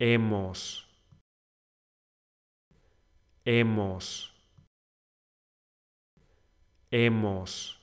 hemos, hemos, hemos.